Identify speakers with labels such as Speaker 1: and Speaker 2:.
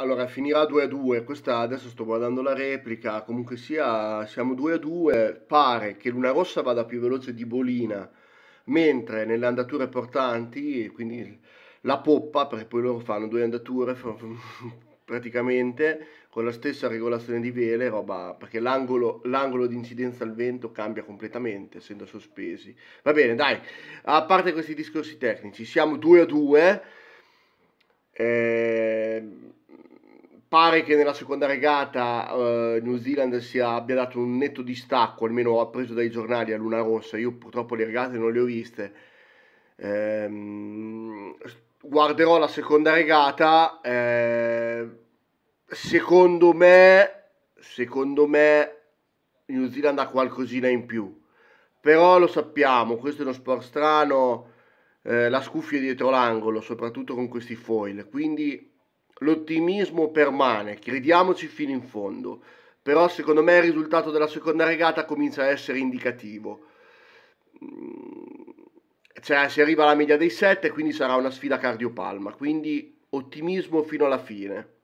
Speaker 1: allora finirà 2 a 2 questa adesso sto guardando la replica comunque sia siamo 2 a 2 pare che Luna Rossa vada più veloce di Bolina mentre nelle andature portanti quindi la poppa perché poi loro fanno due andature praticamente con la stessa regolazione di vele roba perché l'angolo, di incidenza al vento cambia completamente essendo sospesi va bene dai a parte questi discorsi tecnici siamo 2 a 2 eh, Pare che nella seconda regata eh, New Zealand sia, abbia dato un netto distacco, almeno appreso dai giornali, a Luna Rossa. Io purtroppo le regate non le ho viste. Ehm, guarderò la seconda regata. Eh, secondo me, secondo me, New Zealand ha qualcosina in più. Però lo sappiamo, questo è uno sport strano, eh, la scuffia è dietro l'angolo, soprattutto con questi foil. Quindi L'ottimismo permane, crediamoci fino in fondo, però secondo me il risultato della seconda regata comincia a essere indicativo. Mm, cioè, si arriva alla media dei 7, quindi sarà una sfida cardiopalma, quindi ottimismo fino alla fine.